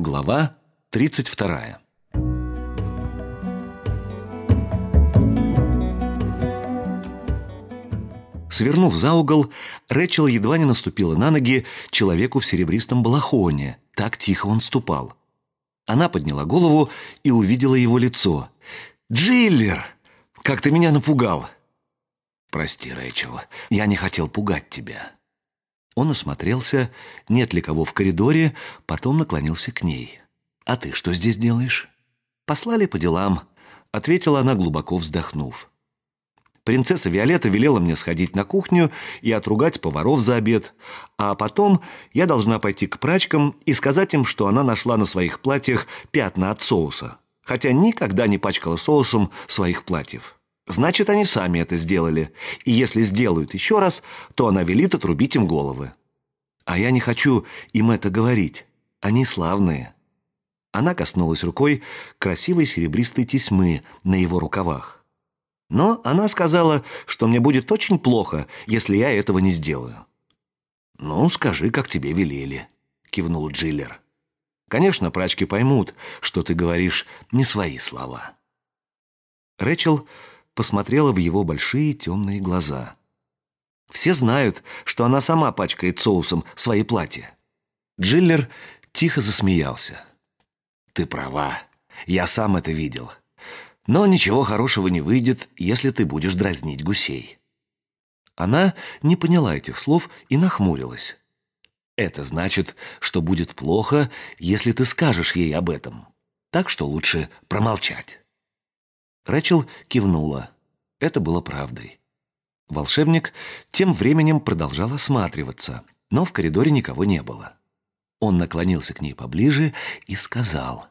Глава 32. Свернув за угол, Рэчел едва не наступила на ноги человеку в серебристом балахоне. Так тихо он ступал. Она подняла голову и увидела его лицо. «Джиллер! Как ты меня напугал!» «Прости, Рэчел, я не хотел пугать тебя. Он осмотрелся, нет ли кого в коридоре, потом наклонился к ней. «А ты что здесь делаешь?» «Послали по делам», — ответила она, глубоко вздохнув. Принцесса Виолетта велела мне сходить на кухню и отругать поваров за обед, а потом я должна пойти к прачкам и сказать им, что она нашла на своих платьях пятна от соуса, хотя никогда не пачкала соусом своих платьев. Значит, они сами это сделали. И если сделают еще раз, то она велит отрубить им головы. А я не хочу им это говорить. Они славные. Она коснулась рукой красивой серебристой тесьмы на его рукавах. Но она сказала, что мне будет очень плохо, если я этого не сделаю. «Ну, скажи, как тебе велели», — кивнул Джиллер. «Конечно, прачки поймут, что ты говоришь не свои слова». Рэчел посмотрела в его большие темные глаза. Все знают, что она сама пачкает соусом свои платья. Джиллер тихо засмеялся. «Ты права. Я сам это видел. Но ничего хорошего не выйдет, если ты будешь дразнить гусей». Она не поняла этих слов и нахмурилась. «Это значит, что будет плохо, если ты скажешь ей об этом. Так что лучше промолчать». Рэчел кивнула. Это было правдой. Волшебник тем временем продолжал осматриваться, но в коридоре никого не было. Он наклонился к ней поближе и сказал.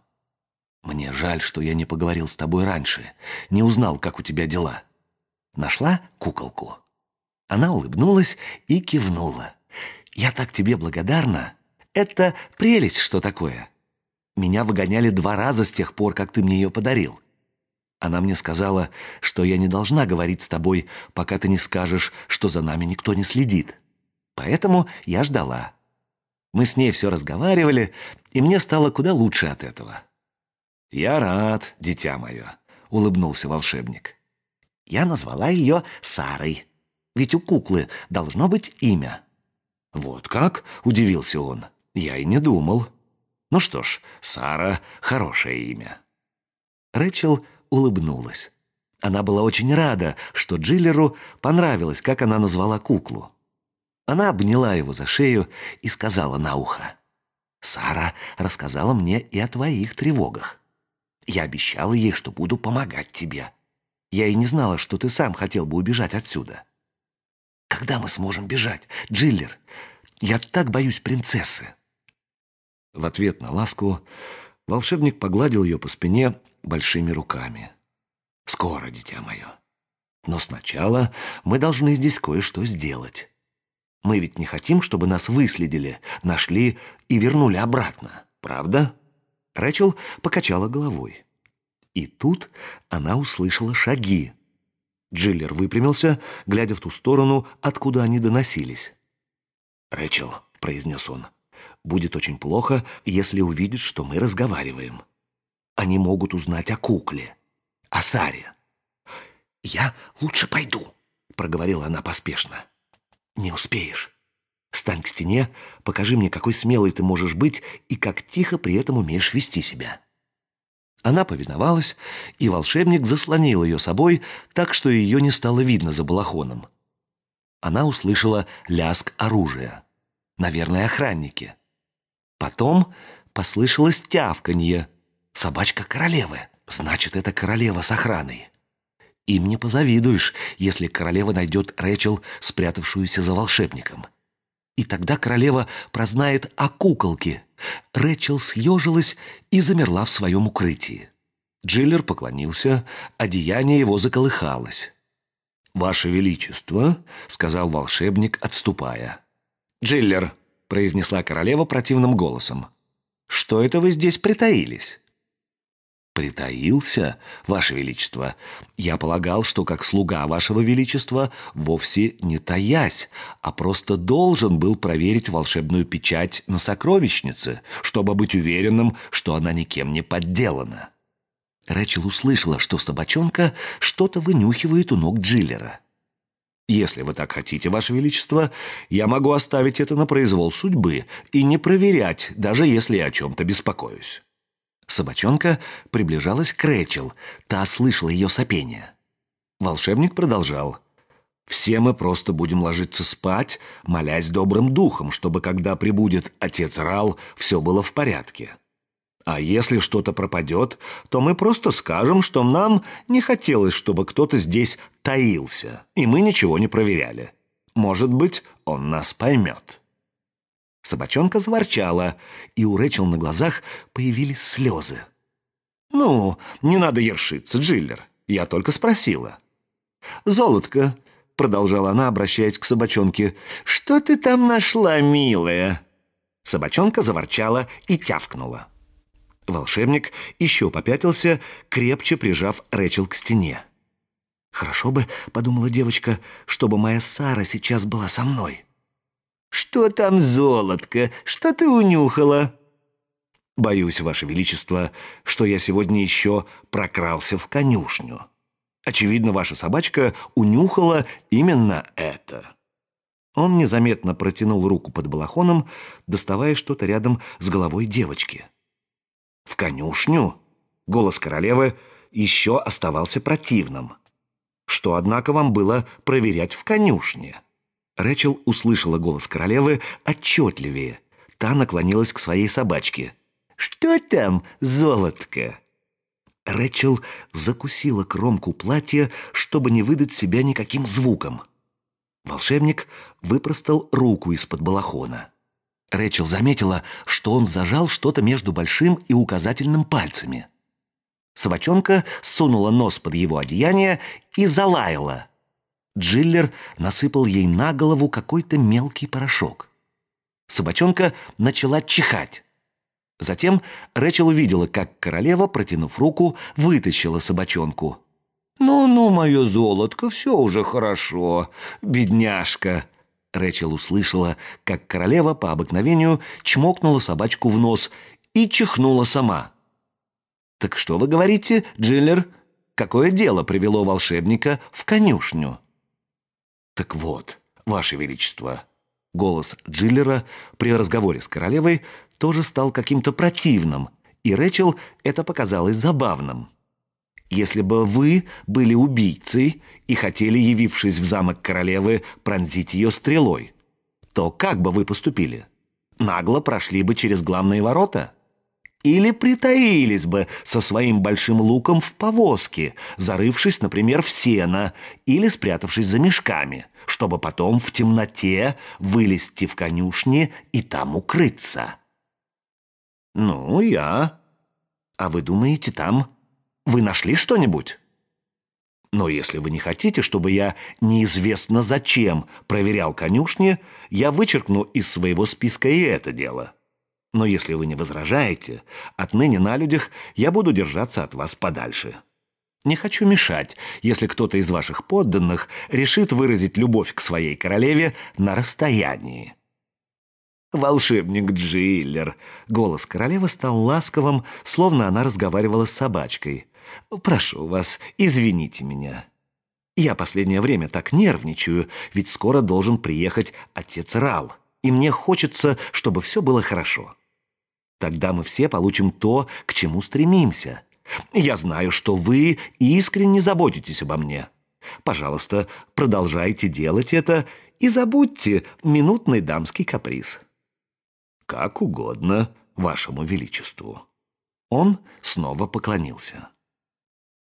«Мне жаль, что я не поговорил с тобой раньше, не узнал, как у тебя дела. Нашла куколку?» Она улыбнулась и кивнула. «Я так тебе благодарна. Это прелесть, что такое. Меня выгоняли два раза с тех пор, как ты мне ее подарил. Она мне сказала, что я не должна говорить с тобой, пока ты не скажешь, что за нами никто не следит. Поэтому я ждала. Мы с ней все разговаривали, и мне стало куда лучше от этого. «Я рад, дитя мое», — улыбнулся волшебник. Я назвала ее Сарой, ведь у куклы должно быть имя. «Вот как?» — удивился он. «Я и не думал». «Ну что ж, Сара — хорошее имя». Рэчел улыбнулась. Она была очень рада, что Джиллеру понравилось, как она назвала куклу. Она обняла его за шею и сказала на ухо. «Сара рассказала мне и о твоих тревогах. Я обещала ей, что буду помогать тебе. Я и не знала, что ты сам хотел бы убежать отсюда». «Когда мы сможем бежать, Джиллер? Я так боюсь принцессы!» В ответ на ласку волшебник погладил ее по спине большими руками. «Скоро, дитя мое. Но сначала мы должны здесь кое-что сделать. Мы ведь не хотим, чтобы нас выследили, нашли и вернули обратно, правда?» Рэчел покачала головой. И тут она услышала шаги. Джиллер выпрямился, глядя в ту сторону, откуда они доносились. «Рэчел», — произнес он, — «будет очень плохо, если увидит, что мы разговариваем» они могут узнать о кукле, о Саре. «Я лучше пойду», — проговорила она поспешно. «Не успеешь. Стань к стене, покажи мне, какой смелый ты можешь быть и как тихо при этом умеешь вести себя». Она повиновалась, и волшебник заслонил ее собой, так что ее не стало видно за балахоном. Она услышала ляск оружия. Наверное, охранники. Потом послышалось тявканье, Собачка королевы. Значит, это королева с охраной. Им не позавидуешь, если королева найдет Рэчел, спрятавшуюся за волшебником. И тогда королева прознает о куколке. Рэчел съежилась и замерла в своем укрытии. Джиллер поклонился, одеяние его заколыхалось. «Ваше Величество», — сказал волшебник, отступая. «Джиллер», — произнесла королева противным голосом. «Что это вы здесь притаились?» притаился, Ваше Величество. Я полагал, что как слуга Вашего Величества вовсе не таясь, а просто должен был проверить волшебную печать на сокровищнице, чтобы быть уверенным, что она никем не подделана». Рэчел услышала, что собачонка что-то вынюхивает у ног Джиллера. «Если вы так хотите, Ваше Величество, я могу оставить это на произвол судьбы и не проверять, даже если я о чем-то беспокоюсь». Собачонка приближалась к Рэчел, та слышала ее сопение. Волшебник продолжал. «Все мы просто будем ложиться спать, молясь добрым духом, чтобы, когда прибудет отец Рал, все было в порядке. А если что-то пропадет, то мы просто скажем, что нам не хотелось, чтобы кто-то здесь таился, и мы ничего не проверяли. Может быть, он нас поймет». Собачонка заворчала, и у Рэчел на глазах появились слезы. «Ну, не надо ершиться, Джиллер. Я только спросила». «Золотко», — продолжала она, обращаясь к собачонке, — «что ты там нашла, милая?» Собачонка заворчала и тявкнула. Волшебник еще попятился, крепче прижав Рэчел к стене. «Хорошо бы, — подумала девочка, — чтобы моя Сара сейчас была со мной». Что там, золотко? Что ты унюхала?» «Боюсь, Ваше Величество, что я сегодня еще прокрался в конюшню. Очевидно, ваша собачка унюхала именно это». Он незаметно протянул руку под балахоном, доставая что-то рядом с головой девочки. «В конюшню?» — голос королевы еще оставался противным. «Что, однако, вам было проверять в конюшне?» Рэчел услышала голос королевы отчетливее. Та наклонилась к своей собачке. «Что там, золотко?» Рэчел закусила кромку платья, чтобы не выдать себя никаким звуком. Волшебник выпростал руку из-под балахона. Рэчел заметила, что он зажал что-то между большим и указательным пальцами. Собачонка сунула нос под его одеяние и залаяла – Джиллер насыпал ей на голову какой-то мелкий порошок. Собачонка начала чихать. Затем Рэчел увидела, как королева, протянув руку, вытащила собачонку. «Ну-ну, мое золотко, все уже хорошо, бедняжка!» Рэчел услышала, как королева по обыкновению чмокнула собачку в нос и чихнула сама. «Так что вы говорите, Джиллер? Какое дело привело волшебника в конюшню?» «Так вот, Ваше Величество!» Голос Джиллера при разговоре с королевой тоже стал каким-то противным, и Рэчел это показалось забавным. «Если бы вы были убийцей и хотели, явившись в замок королевы, пронзить ее стрелой, то как бы вы поступили? Нагло прошли бы через главные ворота?» или притаились бы со своим большим луком в повозке, зарывшись, например, в сено или спрятавшись за мешками, чтобы потом в темноте вылезти в конюшни и там укрыться. «Ну, я...» «А вы думаете, там вы нашли что-нибудь?» «Но если вы не хотите, чтобы я неизвестно зачем проверял конюшни, я вычеркну из своего списка и это дело». Но если вы не возражаете, отныне на людях я буду держаться от вас подальше. Не хочу мешать, если кто-то из ваших подданных решит выразить любовь к своей королеве на расстоянии. «Волшебник Джиллер!» Голос королевы стал ласковым, словно она разговаривала с собачкой. «Прошу вас, извините меня. Я последнее время так нервничаю, ведь скоро должен приехать отец Рал, и мне хочется, чтобы все было хорошо. Тогда мы все получим то, к чему стремимся. Я знаю, что вы искренне заботитесь обо мне. Пожалуйста, продолжайте делать это и забудьте минутный дамский каприз. Как угодно, вашему величеству. Он снова поклонился.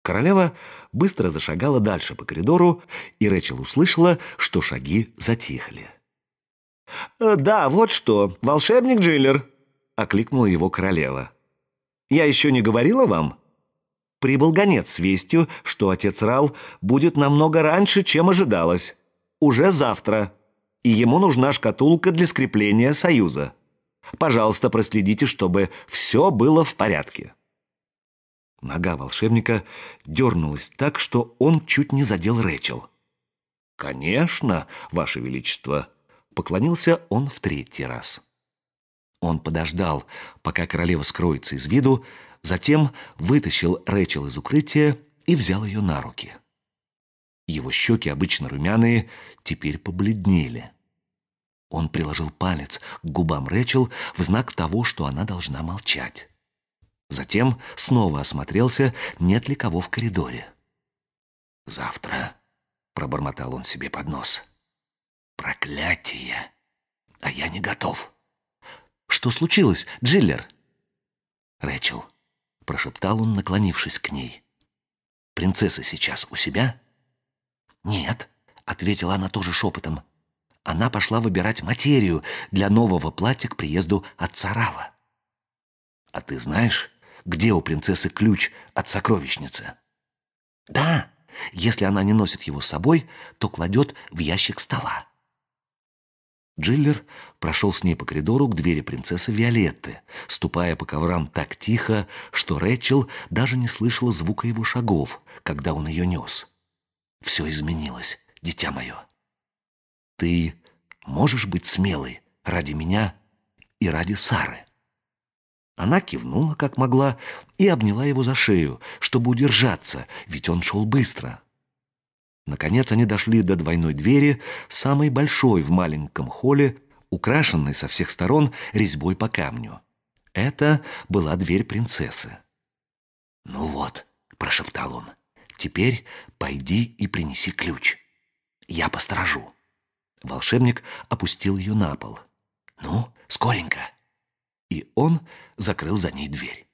Королева быстро зашагала дальше по коридору, и Рэчел услышала, что шаги затихли. «Э, «Да, вот что, волшебник Джиллер!» окликнула его королева. «Я еще не говорила вам?» Прибыл гонец с вестью, что отец Рал будет намного раньше, чем ожидалось. Уже завтра. И ему нужна шкатулка для скрепления союза. Пожалуйста, проследите, чтобы все было в порядке. Нога волшебника дернулась так, что он чуть не задел Рэчел. «Конечно, Ваше Величество!» Поклонился он в третий раз. Он подождал, пока королева скроется из виду, затем вытащил Рэчел из укрытия и взял ее на руки. Его щеки, обычно румяные, теперь побледнели. Он приложил палец к губам Рэчел в знак того, что она должна молчать. Затем снова осмотрелся, нет ли кого в коридоре. «Завтра», — пробормотал он себе под нос, — «проклятие, а я не готов». «Что случилось, Джиллер?» «Рэчел», — прошептал он, наклонившись к ней. «Принцесса сейчас у себя?» «Нет», — ответила она тоже шепотом. Она пошла выбирать материю для нового платья к приезду отца Рала. «А ты знаешь, где у принцессы ключ от сокровищницы?» «Да, если она не носит его с собой, то кладет в ящик стола». Джиллер прошел с ней по коридору к двери принцессы Виолетты, ступая по коврам так тихо, что Рэчел даже не слышала звука его шагов, когда он ее нес. «Все изменилось, дитя мое. Ты можешь быть смелой ради меня и ради Сары?» Она кивнула, как могла, и обняла его за шею, чтобы удержаться, ведь он шел быстро. Наконец они дошли до двойной двери, самой большой в маленьком холле, украшенной со всех сторон резьбой по камню. Это была дверь принцессы. «Ну вот», — прошептал он, — «теперь пойди и принеси ключ. Я посторожу». Волшебник опустил ее на пол. «Ну, скоренько». И он закрыл за ней дверь.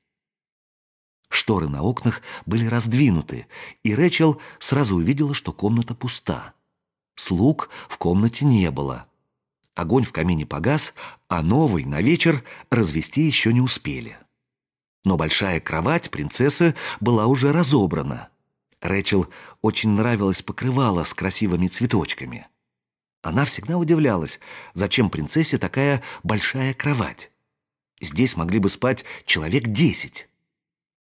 Шторы на окнах были раздвинуты, и Рэчел сразу увидела, что комната пуста. Слуг в комнате не было. Огонь в камине погас, а новый на вечер развести еще не успели. Но большая кровать принцессы была уже разобрана. Рэчел очень нравилось покрывало с красивыми цветочками. Она всегда удивлялась, зачем принцессе такая большая кровать. Здесь могли бы спать человек десять.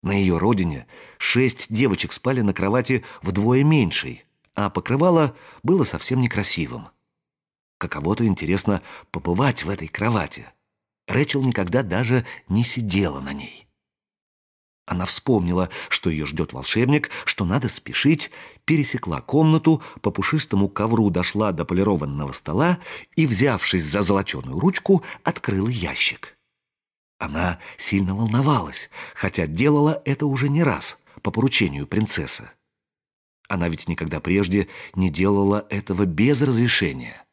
На ее родине шесть девочек спали на кровати вдвое меньшей, а покрывало было совсем некрасивым. Каково-то интересно побывать в этой кровати. Рэчел никогда даже не сидела на ней. Она вспомнила, что ее ждет волшебник, что надо спешить, пересекла комнату, по пушистому ковру дошла до полированного стола и, взявшись за золоченую ручку, открыла ящик. Она сильно волновалась, хотя делала это уже не раз по поручению принцессы. Она ведь никогда прежде не делала этого без разрешения.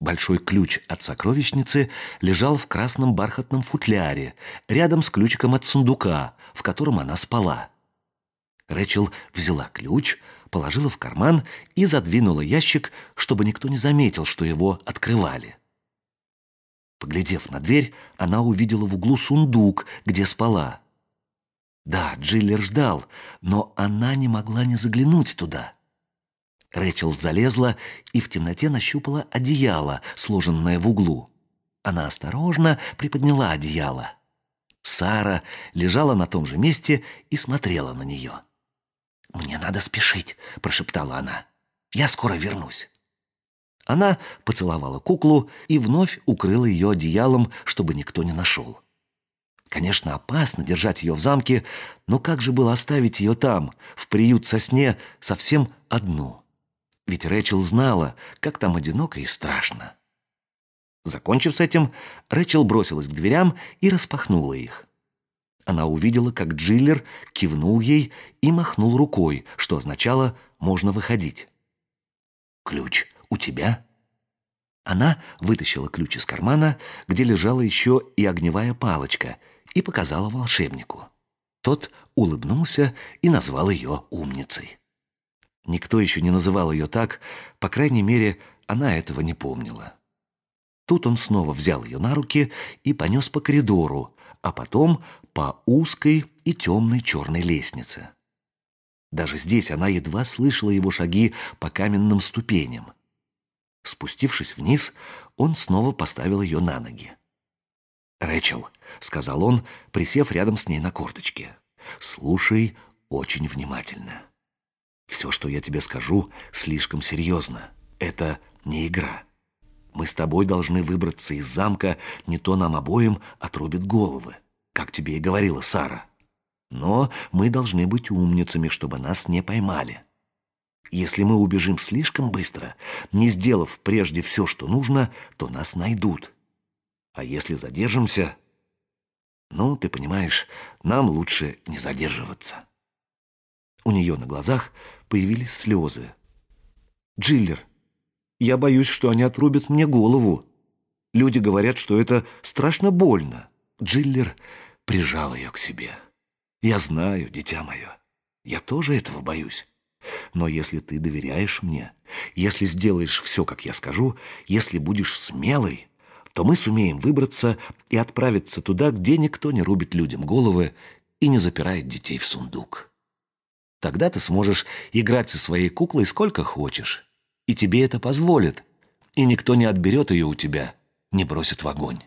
Большой ключ от сокровищницы лежал в красном бархатном футляре, рядом с ключиком от сундука, в котором она спала. Рэчел взяла ключ, положила в карман и задвинула ящик, чтобы никто не заметил, что его открывали. Поглядев на дверь, она увидела в углу сундук, где спала. Да, Джиллер ждал, но она не могла не заглянуть туда. Рэчел залезла и в темноте нащупала одеяло, сложенное в углу. Она осторожно приподняла одеяло. Сара лежала на том же месте и смотрела на нее. «Мне надо спешить», — прошептала она. «Я скоро вернусь». Она поцеловала куклу и вновь укрыла ее одеялом, чтобы никто не нашел. Конечно, опасно держать ее в замке, но как же было оставить ее там, в приют со сне совсем одну? Ведь Рэчел знала, как там одиноко и страшно. Закончив с этим, Рэчел бросилась к дверям и распахнула их. Она увидела, как Джиллер кивнул ей и махнул рукой, что означало «можно выходить». «Ключ», «У тебя?» Она вытащила ключ из кармана, где лежала еще и огневая палочка, и показала волшебнику. Тот улыбнулся и назвал ее умницей. Никто еще не называл ее так, по крайней мере, она этого не помнила. Тут он снова взял ее на руки и понес по коридору, а потом по узкой и темной черной лестнице. Даже здесь она едва слышала его шаги по каменным ступеням. Спустившись вниз, он снова поставил ее на ноги. «Рэчел», — сказал он, присев рядом с ней на корточке, — «слушай очень внимательно. Все, что я тебе скажу, слишком серьезно. Это не игра. Мы с тобой должны выбраться из замка, не то нам обоим отрубят головы, как тебе и говорила Сара. Но мы должны быть умницами, чтобы нас не поймали. Если мы убежим слишком быстро, не сделав прежде все, что нужно, то нас найдут. А если задержимся... Ну, ты понимаешь, нам лучше не задерживаться. У нее на глазах появились слезы. «Джиллер, я боюсь, что они отрубят мне голову. Люди говорят, что это страшно больно». Джиллер прижал ее к себе. «Я знаю, дитя мое, я тоже этого боюсь. Но если ты доверяешь мне, если сделаешь все, как я скажу, если будешь смелой, то мы сумеем выбраться и отправиться туда, где никто не рубит людям головы и не запирает детей в сундук. Тогда ты сможешь играть со своей куклой сколько хочешь, и тебе это позволит, и никто не отберет ее у тебя, не бросит в огонь.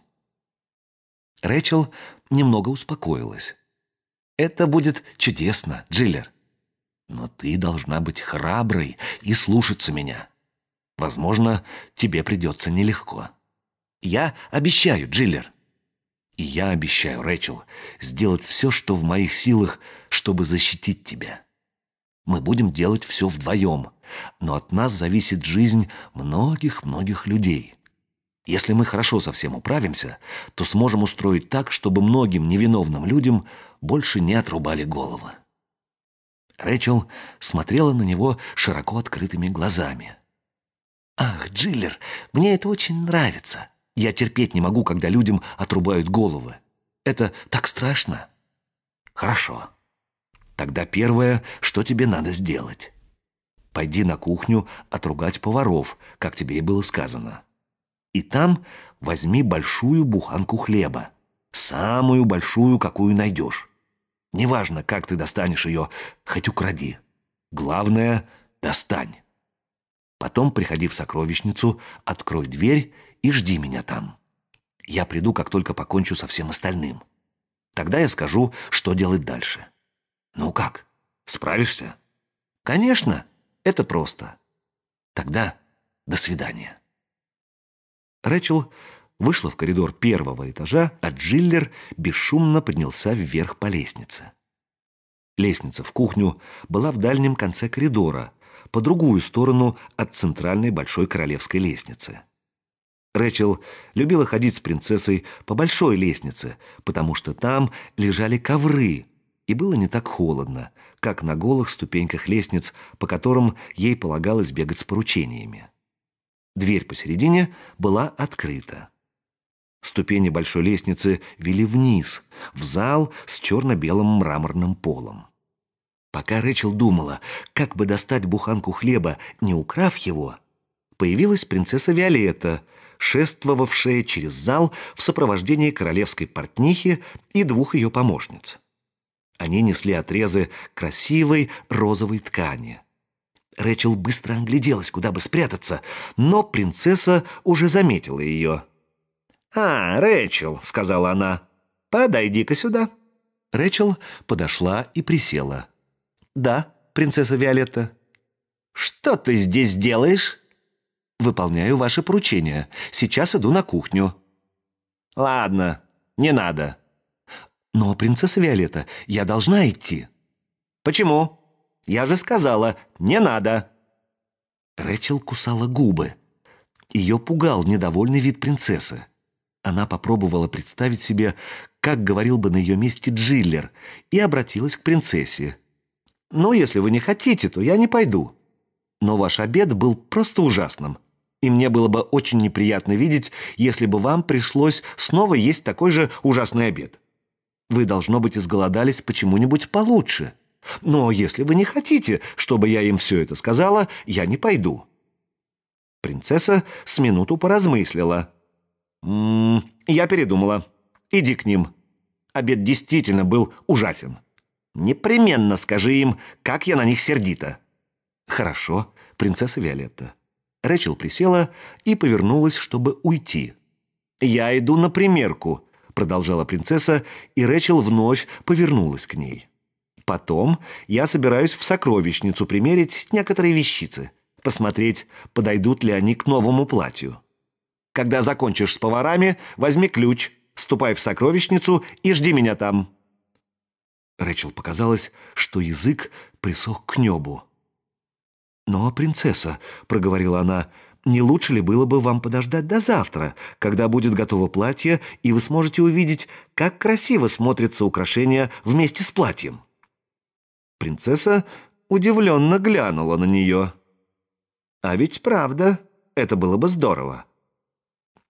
Рэчел немного успокоилась. «Это будет чудесно, Джиллер. Но ты должна быть храброй и слушаться меня. Возможно, тебе придется нелегко. Я обещаю, Джиллер. И я обещаю, Рэчел, сделать все, что в моих силах, чтобы защитить тебя. Мы будем делать все вдвоем, но от нас зависит жизнь многих-многих людей. Если мы хорошо со всем управимся, то сможем устроить так, чтобы многим невиновным людям больше не отрубали голову. Рэчел смотрела на него широко открытыми глазами. «Ах, Джиллер, мне это очень нравится. Я терпеть не могу, когда людям отрубают головы. Это так страшно». «Хорошо. Тогда первое, что тебе надо сделать. Пойди на кухню отругать поваров, как тебе и было сказано. И там возьми большую буханку хлеба, самую большую, какую найдешь. Неважно, как ты достанешь ее, хоть укради. Главное — достань. Потом приходи в сокровищницу, открой дверь и жди меня там. Я приду, как только покончу со всем остальным. Тогда я скажу, что делать дальше. Ну как, справишься? Конечно, это просто. Тогда до свидания. Рэчел вышла в коридор первого этажа, а Джиллер бесшумно поднялся вверх по лестнице. Лестница в кухню была в дальнем конце коридора, по другую сторону от центральной большой королевской лестницы. Рэчел любила ходить с принцессой по большой лестнице, потому что там лежали ковры, и было не так холодно, как на голых ступеньках лестниц, по которым ей полагалось бегать с поручениями. Дверь посередине была открыта. Ступени большой лестницы вели вниз, в зал с черно-белым мраморным полом. Пока Рэчел думала, как бы достать буханку хлеба, не украв его, появилась принцесса Виолетта, шествовавшая через зал в сопровождении королевской портнихи и двух ее помощниц. Они несли отрезы красивой розовой ткани. Рэчел быстро огляделась, куда бы спрятаться, но принцесса уже заметила ее – «А, Рэчел», — сказала она, — «подойди-ка сюда». Рэчел подошла и присела. «Да, принцесса Виолетта». «Что ты здесь делаешь?» «Выполняю ваше поручение. Сейчас иду на кухню». «Ладно, не надо». «Но, принцесса Виолетта, я должна идти». «Почему? Я же сказала, не надо». Рэчел кусала губы. Ее пугал недовольный вид принцессы. Она попробовала представить себе, как говорил бы на ее месте Джиллер, и обратилась к принцессе. «Ну, если вы не хотите, то я не пойду. Но ваш обед был просто ужасным, и мне было бы очень неприятно видеть, если бы вам пришлось снова есть такой же ужасный обед. Вы, должно быть, изголодались почему-нибудь получше. Но если вы не хотите, чтобы я им все это сказала, я не пойду». Принцесса с минуту поразмыслила – М -м -м, я передумала. Иди к ним. Обед действительно был ужасен. Непременно скажи им, как я на них сердита. Хорошо, принцесса Виолетта. Рэчел присела и повернулась, чтобы уйти. «Я иду на примерку», — продолжала принцесса, и Рэчел вновь повернулась к ней. «Потом я собираюсь в сокровищницу примерить некоторые вещицы, посмотреть, подойдут ли они к новому платью». Когда закончишь с поварами, возьми ключ, ступай в сокровищницу и жди меня там». Рэчел показалось, что язык присох к небу. «Но, «Ну, а принцесса», — проговорила она, — «не лучше ли было бы вам подождать до завтра, когда будет готово платье, и вы сможете увидеть, как красиво смотрится украшение вместе с платьем?» Принцесса удивленно глянула на нее. «А ведь правда, это было бы здорово».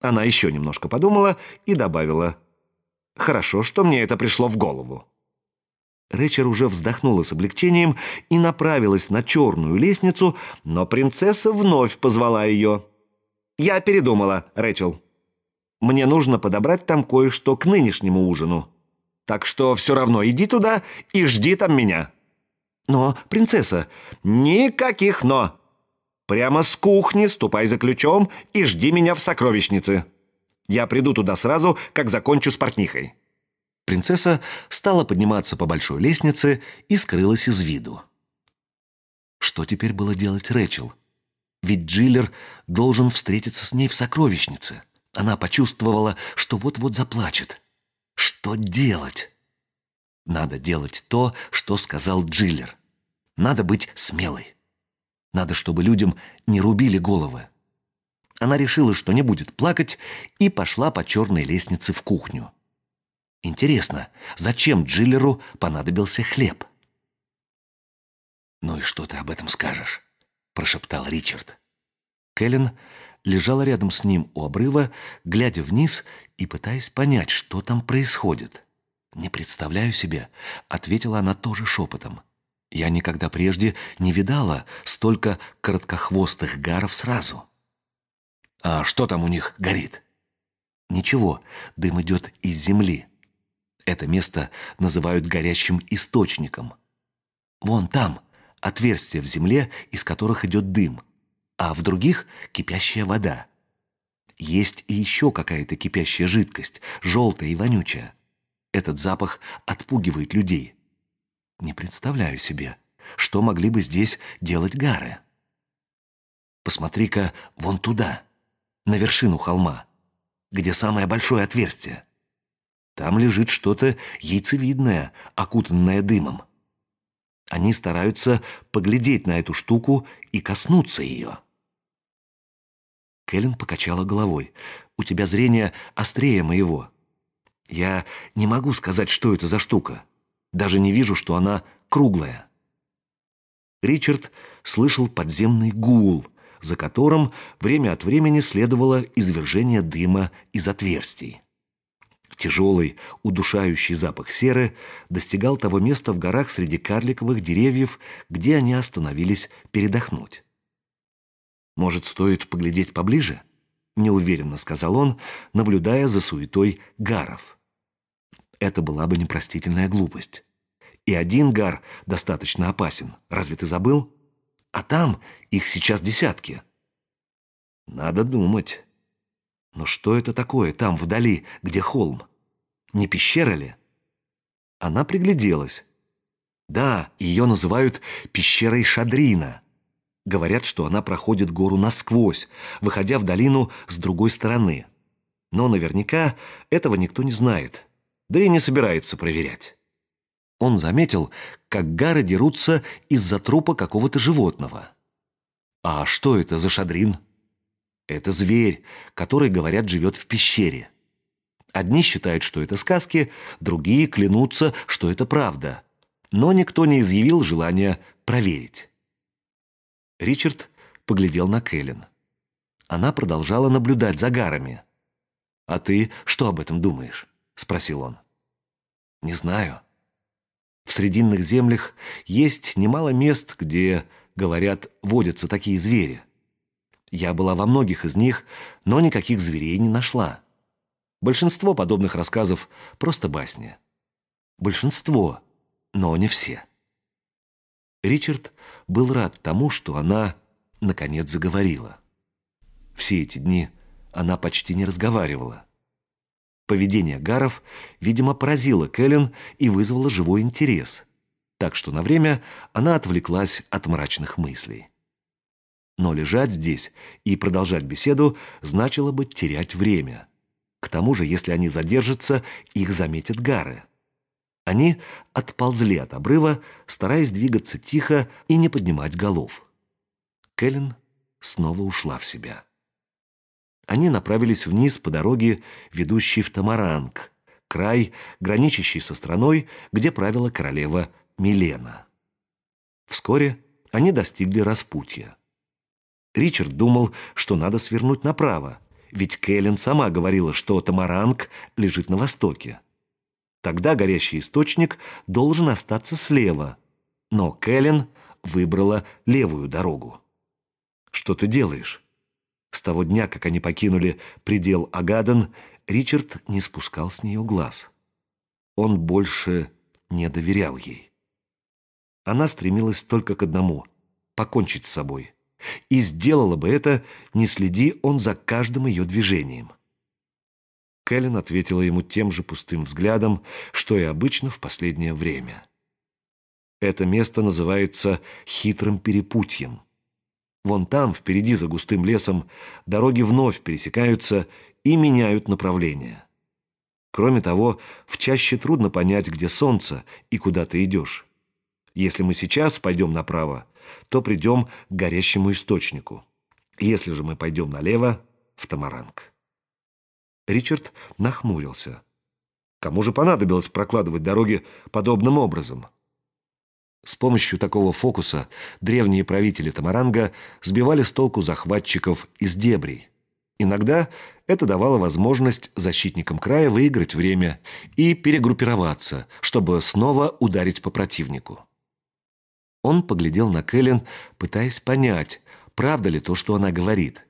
Она еще немножко подумала и добавила. «Хорошо, что мне это пришло в голову». Рэчер уже вздохнула с облегчением и направилась на черную лестницу, но принцесса вновь позвала ее. «Я передумала, Рэчел. Мне нужно подобрать там кое-что к нынешнему ужину. Так что все равно иди туда и жди там меня». «Но, принцесса...» «Никаких «но». Прямо с кухни ступай за ключом и жди меня в сокровищнице. Я приду туда сразу, как закончу с портнихой». Принцесса стала подниматься по большой лестнице и скрылась из виду. Что теперь было делать Рэчел? Ведь Джиллер должен встретиться с ней в сокровищнице. Она почувствовала, что вот-вот заплачет. Что делать? Надо делать то, что сказал Джиллер. Надо быть смелой. Надо, чтобы людям не рубили головы. Она решила, что не будет плакать, и пошла по черной лестнице в кухню. Интересно, зачем Джиллеру понадобился хлеб? «Ну и что ты об этом скажешь?» – прошептал Ричард. Кэлен лежала рядом с ним у обрыва, глядя вниз и пытаясь понять, что там происходит. «Не представляю себе», — ответила она тоже шепотом. Я никогда прежде не видала столько короткохвостых гаров сразу. А что там у них горит? Ничего, дым идет из земли. Это место называют горящим источником. Вон там отверстия в земле, из которых идет дым, а в других кипящая вода. Есть и еще какая-то кипящая жидкость, желтая и вонючая. Этот запах отпугивает людей. Не представляю себе, что могли бы здесь делать гары. Посмотри-ка вон туда, на вершину холма, где самое большое отверстие. Там лежит что-то яйцевидное, окутанное дымом. Они стараются поглядеть на эту штуку и коснуться ее. Кэлен покачала головой. «У тебя зрение острее моего. Я не могу сказать, что это за штука. Даже не вижу, что она круглая. Ричард слышал подземный гул, за которым время от времени следовало извержение дыма из отверстий. Тяжелый, удушающий запах серы достигал того места в горах среди карликовых деревьев, где они остановились передохнуть. «Может, стоит поглядеть поближе?» — неуверенно сказал он, наблюдая за суетой гаров. Это была бы непростительная глупость. И один гар достаточно опасен, разве ты забыл? А там их сейчас десятки. Надо думать. Но что это такое там, вдали, где холм? Не пещера ли? Она пригляделась. Да, ее называют пещерой Шадрина. Говорят, что она проходит гору насквозь, выходя в долину с другой стороны. Но наверняка этого никто не знает да и не собирается проверять. Он заметил, как гары дерутся из-за трупа какого-то животного. А что это за шадрин? Это зверь, который, говорят, живет в пещере. Одни считают, что это сказки, другие клянутся, что это правда. Но никто не изъявил желания проверить. Ричард поглядел на Кэлен. Она продолжала наблюдать за гарами. «А ты что об этом думаешь?» — спросил он. «Не знаю. В Срединных землях есть немало мест, где, говорят, водятся такие звери. Я была во многих из них, но никаких зверей не нашла. Большинство подобных рассказов — просто басни. Большинство, но не все». Ричард был рад тому, что она, наконец, заговорила. Все эти дни она почти не разговаривала. Поведение Гаров, видимо, поразило Кэлен и вызвало живой интерес. Так что на время она отвлеклась от мрачных мыслей. Но лежать здесь и продолжать беседу значило бы терять время. К тому же, если они задержатся, их заметят Гары. Они отползли от обрыва, стараясь двигаться тихо и не поднимать голов. Кэлен снова ушла в себя. Они направились вниз по дороге, ведущей в Тамаранг, край, граничащий со страной, где правила королева Милена. Вскоре они достигли распутья. Ричард думал, что надо свернуть направо, ведь Кэлен сама говорила, что Тамаранг лежит на востоке. Тогда горящий источник должен остаться слева, но Кэлен выбрала левую дорогу. «Что ты делаешь?» С того дня, как они покинули предел Агаден, Ричард не спускал с нее глаз. Он больше не доверял ей. Она стремилась только к одному — покончить с собой. И сделала бы это, не следи он за каждым ее движением. Кэлен ответила ему тем же пустым взглядом, что и обычно в последнее время. Это место называется «хитрым перепутьем». Вон там, впереди, за густым лесом, дороги вновь пересекаются и меняют направление. Кроме того, в чаще трудно понять, где солнце и куда ты идешь. Если мы сейчас пойдем направо, то придем к горящему источнику. Если же мы пойдем налево, в Тамаранг. Ричард нахмурился. Кому же понадобилось прокладывать дороги подобным образом? С помощью такого фокуса древние правители Тамаранга сбивали с толку захватчиков из дебрей. Иногда это давало возможность защитникам края выиграть время и перегруппироваться, чтобы снова ударить по противнику. Он поглядел на Кэлен, пытаясь понять, правда ли то, что она говорит.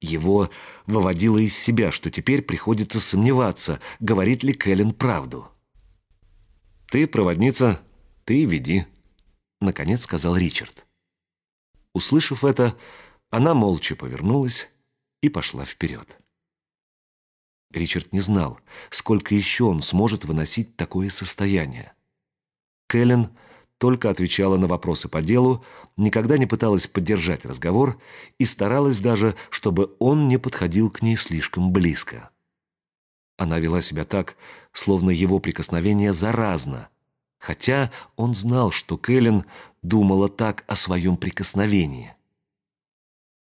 Его выводило из себя, что теперь приходится сомневаться, говорит ли Кэлен правду. «Ты проводница, ты веди», — наконец сказал Ричард. Услышав это, она молча повернулась и пошла вперед. Ричард не знал, сколько еще он сможет выносить такое состояние. Кэлен только отвечала на вопросы по делу, никогда не пыталась поддержать разговор и старалась даже, чтобы он не подходил к ней слишком близко. Она вела себя так, словно его прикосновение заразно – Хотя он знал, что Кэлен думала так о своем прикосновении.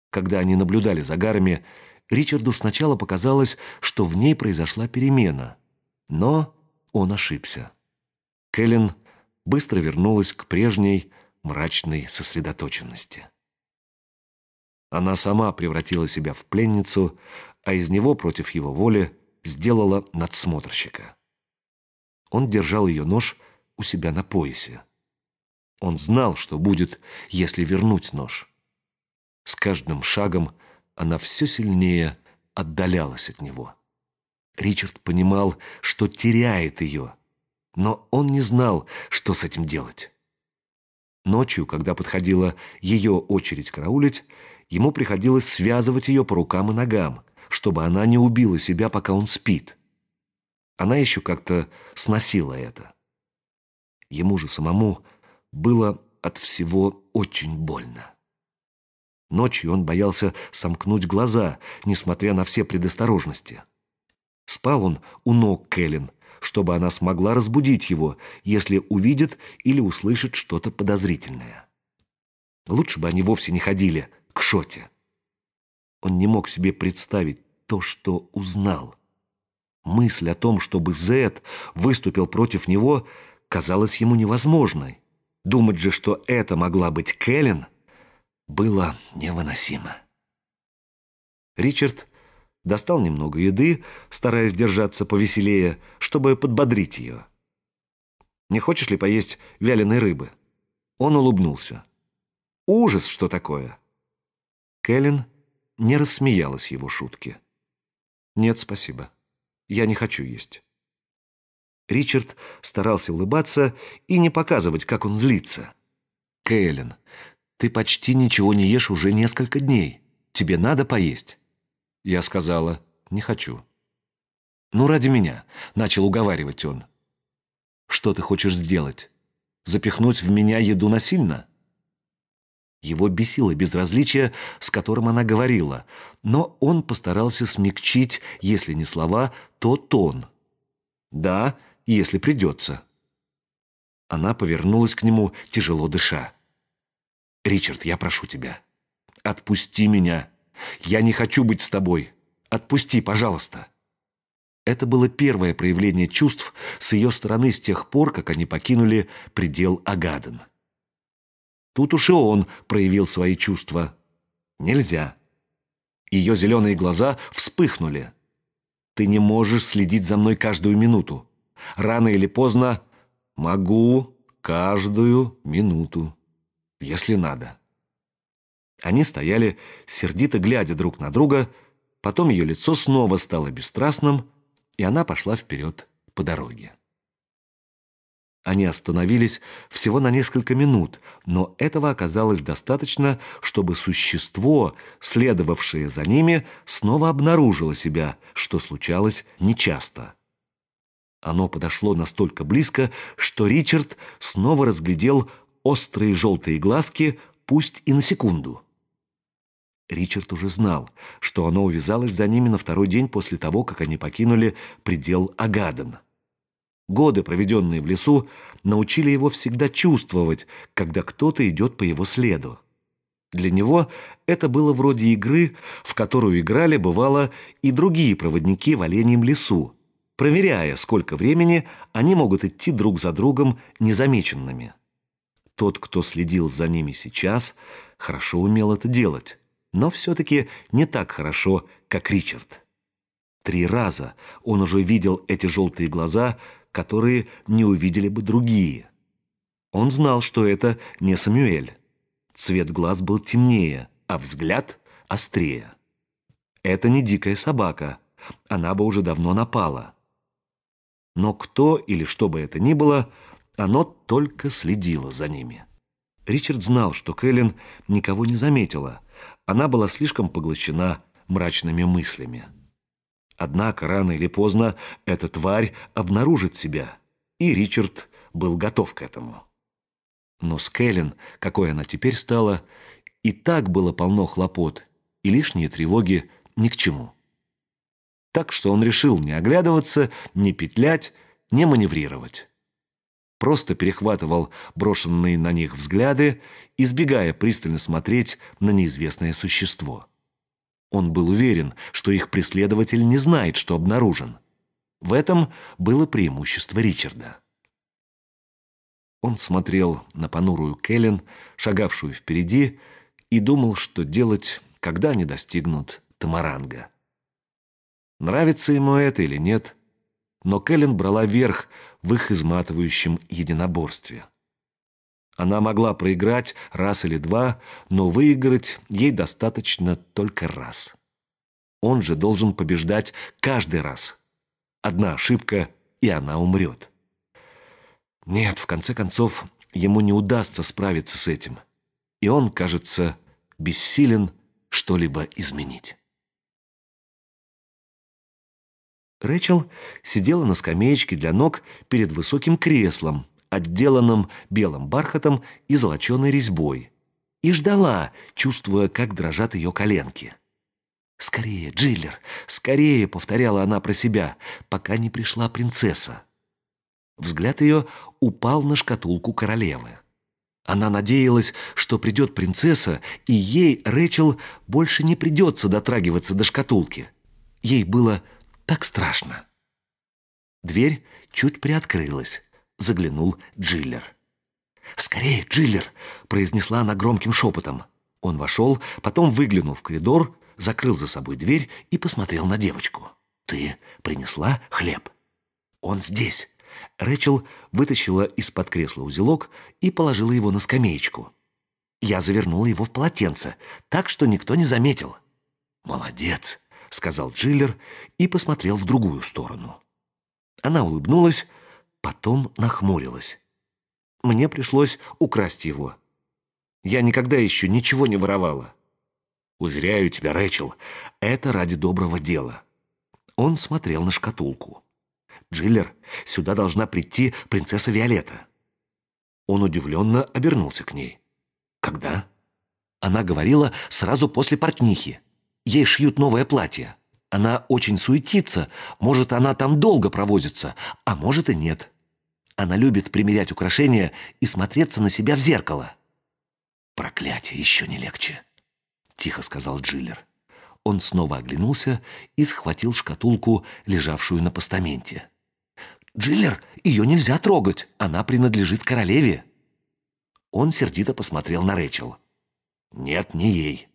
Когда они наблюдали за Гарами, Ричарду сначала показалось, что в ней произошла перемена. Но он ошибся. Кэлен быстро вернулась к прежней мрачной сосредоточенности. Она сама превратила себя в пленницу, а из него против его воли сделала надсмотрщика. Он держал ее нож, у себя на поясе. Он знал, что будет, если вернуть нож. С каждым шагом она все сильнее отдалялась от него. Ричард понимал, что теряет ее, но он не знал, что с этим делать. Ночью, когда подходила ее очередь караулить, ему приходилось связывать ее по рукам и ногам, чтобы она не убила себя, пока он спит. Она еще как-то сносила это ему же самому, было от всего очень больно. Ночью он боялся сомкнуть глаза, несмотря на все предосторожности. Спал он у ног Кэлен, чтобы она смогла разбудить его, если увидит или услышит что-то подозрительное. Лучше бы они вовсе не ходили к Шоте. Он не мог себе представить то, что узнал. Мысль о том, чтобы Зет выступил против него, казалось ему невозможной. Думать же, что это могла быть Кэлен, было невыносимо. Ричард достал немного еды, стараясь держаться повеселее, чтобы подбодрить ее. «Не хочешь ли поесть вяленой рыбы?» Он улыбнулся. «Ужас, что такое!» Кэлен не рассмеялась его шутке. «Нет, спасибо. Я не хочу есть». Ричард старался улыбаться и не показывать, как он злится. «Кэлен, ты почти ничего не ешь уже несколько дней. Тебе надо поесть». Я сказала, «Не хочу». «Ну, ради меня», — начал уговаривать он. «Что ты хочешь сделать? Запихнуть в меня еду насильно?» Его бесило безразличие, с которым она говорила, но он постарался смягчить, если не слова, то тон. «Да», если придется». Она повернулась к нему, тяжело дыша. «Ричард, я прошу тебя. Отпусти меня. Я не хочу быть с тобой. Отпусти, пожалуйста». Это было первое проявление чувств с ее стороны с тех пор, как они покинули предел Агаден. Тут уж и он проявил свои чувства. «Нельзя». Ее зеленые глаза вспыхнули. «Ты не можешь следить за мной каждую минуту. Рано или поздно могу каждую минуту, если надо. Они стояли, сердито глядя друг на друга, потом ее лицо снова стало бесстрастным, и она пошла вперед по дороге. Они остановились всего на несколько минут, но этого оказалось достаточно, чтобы существо, следовавшее за ними, снова обнаружило себя, что случалось нечасто. Оно подошло настолько близко, что Ричард снова разглядел острые желтые глазки, пусть и на секунду. Ричард уже знал, что оно увязалось за ними на второй день после того, как они покинули предел Агаден. Годы, проведенные в лесу, научили его всегда чувствовать, когда кто-то идет по его следу. Для него это было вроде игры, в которую играли, бывало, и другие проводники в оленьем лесу, проверяя, сколько времени они могут идти друг за другом незамеченными. Тот, кто следил за ними сейчас, хорошо умел это делать, но все-таки не так хорошо, как Ричард. Три раза он уже видел эти желтые глаза, которые не увидели бы другие. Он знал, что это не Самюэль. Цвет глаз был темнее, а взгляд острее. Это не дикая собака. Она бы уже давно напала. Но кто или что бы это ни было, оно только следило за ними. Ричард знал, что Кэлен никого не заметила. Она была слишком поглощена мрачными мыслями. Однако рано или поздно эта тварь обнаружит себя, и Ричард был готов к этому. Но с Кэлен, какой она теперь стала, и так было полно хлопот, и лишние тревоги ни к чему так что он решил не оглядываться, не петлять, не маневрировать. Просто перехватывал брошенные на них взгляды, избегая пристально смотреть на неизвестное существо. Он был уверен, что их преследователь не знает, что обнаружен. В этом было преимущество Ричарда. Он смотрел на понурую Кэлен, шагавшую впереди, и думал, что делать, когда они достигнут Тамаранга. Нравится ему это или нет, но Кэлен брала верх в их изматывающем единоборстве. Она могла проиграть раз или два, но выиграть ей достаточно только раз. Он же должен побеждать каждый раз. Одна ошибка, и она умрет. Нет, в конце концов, ему не удастся справиться с этим. И он, кажется, бессилен что-либо изменить. Рэчел сидела на скамеечке для ног перед высоким креслом, отделанным белым бархатом и золоченой резьбой, и ждала, чувствуя, как дрожат ее коленки. «Скорее, Джиллер, скорее!» — повторяла она про себя, пока не пришла принцесса. Взгляд ее упал на шкатулку королевы. Она надеялась, что придет принцесса, и ей, Рэчел, больше не придется дотрагиваться до шкатулки. Ей было так страшно. Дверь чуть приоткрылась. Заглянул Джиллер. «Скорее, Джиллер!» — произнесла она громким шепотом. Он вошел, потом выглянул в коридор, закрыл за собой дверь и посмотрел на девочку. «Ты принесла хлеб?» «Он здесь!» Рэчел вытащила из-под кресла узелок и положила его на скамеечку. Я завернула его в полотенце, так что никто не заметил. «Молодец!» — сказал Джиллер и посмотрел в другую сторону. Она улыбнулась, потом нахмурилась. «Мне пришлось украсть его. Я никогда еще ничего не воровала». «Уверяю тебя, Рэчел, это ради доброго дела». Он смотрел на шкатулку. «Джиллер, сюда должна прийти принцесса Виолетта». Он удивленно обернулся к ней. «Когда?» Она говорила сразу после портнихи. Ей шьют новое платье. Она очень суетится. Может, она там долго провозится, а может и нет. Она любит примерять украшения и смотреться на себя в зеркало. «Проклятие, еще не легче», — тихо сказал Джиллер. Он снова оглянулся и схватил шкатулку, лежавшую на постаменте. «Джиллер, ее нельзя трогать, она принадлежит королеве». Он сердито посмотрел на Рэчел. «Нет, не ей.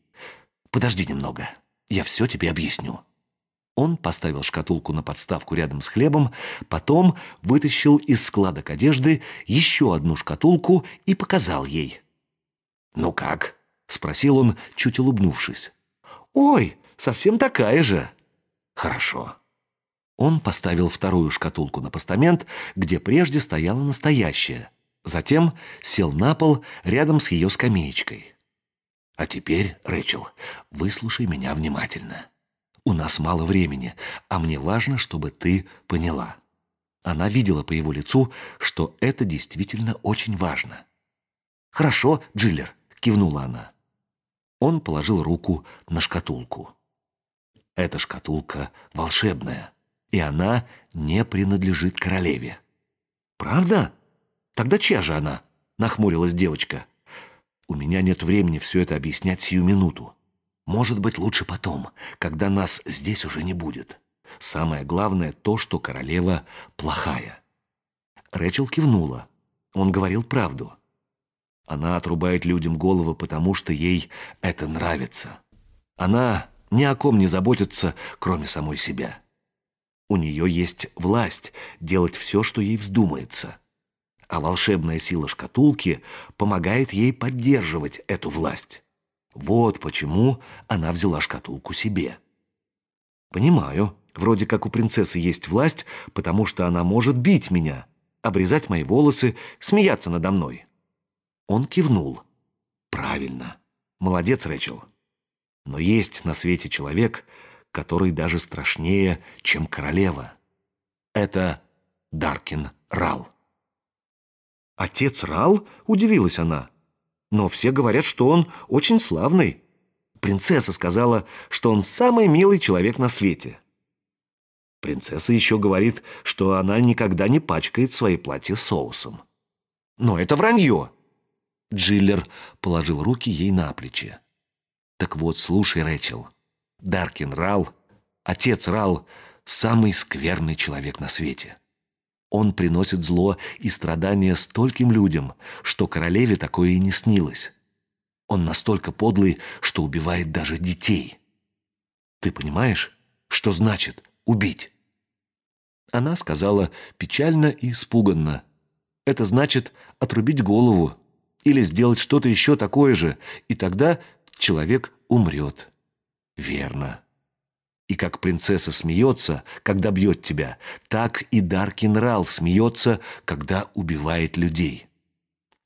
«Подожди немного, я все тебе объясню». Он поставил шкатулку на подставку рядом с хлебом, потом вытащил из складок одежды еще одну шкатулку и показал ей. «Ну как?» — спросил он, чуть улыбнувшись. «Ой, совсем такая же». «Хорошо». Он поставил вторую шкатулку на постамент, где прежде стояла настоящая. Затем сел на пол рядом с ее скамеечкой. А теперь, Рэчел, выслушай меня внимательно. У нас мало времени, а мне важно, чтобы ты поняла. Она видела по его лицу, что это действительно очень важно. «Хорошо, Джиллер», — кивнула она. Он положил руку на шкатулку. Эта шкатулка волшебная, и она не принадлежит королеве. «Правда? Тогда чья же она?» — нахмурилась девочка. У меня нет времени все это объяснять сию минуту. Может быть, лучше потом, когда нас здесь уже не будет. Самое главное то, что королева плохая. Рэчел кивнула. Он говорил правду. Она отрубает людям головы, потому что ей это нравится. Она ни о ком не заботится, кроме самой себя. У нее есть власть делать все, что ей вздумается а волшебная сила шкатулки помогает ей поддерживать эту власть. Вот почему она взяла шкатулку себе. Понимаю, вроде как у принцессы есть власть, потому что она может бить меня, обрезать мои волосы, смеяться надо мной. Он кивнул. Правильно. Молодец, Рэчел. Но есть на свете человек, который даже страшнее, чем королева. Это Даркин Рал. «Отец Рал?» — удивилась она. «Но все говорят, что он очень славный». Принцесса сказала, что он самый милый человек на свете. Принцесса еще говорит, что она никогда не пачкает свои платья соусом. «Но это вранье!» Джиллер положил руки ей на плечи. «Так вот, слушай, Рэчел, Даркин Рал, отец Рал, самый скверный человек на свете». Он приносит зло и страдания стольким людям, что королеве такое и не снилось. Он настолько подлый, что убивает даже детей. Ты понимаешь, что значит убить? Она сказала печально и испуганно. Это значит отрубить голову или сделать что-то еще такое же, и тогда человек умрет. Верно. И как принцесса смеется, когда бьет тебя, так и Даркин Рал смеется, когда убивает людей.